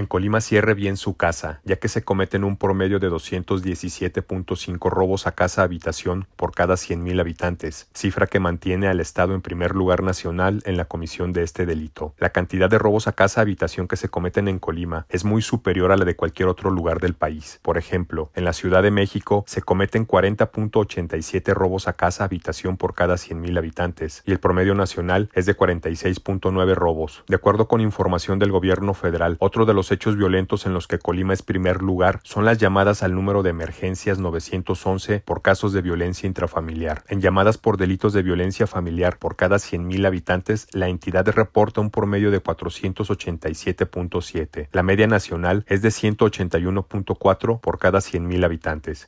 en Colima cierre bien su casa, ya que se cometen un promedio de 217.5 robos a casa-habitación por cada 100.000 habitantes, cifra que mantiene al Estado en primer lugar nacional en la comisión de este delito. La cantidad de robos a casa-habitación que se cometen en Colima es muy superior a la de cualquier otro lugar del país. Por ejemplo, en la Ciudad de México se cometen 40.87 robos a casa-habitación por cada 100.000 habitantes, y el promedio nacional es de 46.9 robos. De acuerdo con información del gobierno federal, otro de los hechos violentos en los que Colima es primer lugar son las llamadas al número de emergencias 911 por casos de violencia intrafamiliar. En llamadas por delitos de violencia familiar por cada 100.000 habitantes, la entidad reporta un promedio de 487.7. La media nacional es de 181.4 por cada 100.000 habitantes.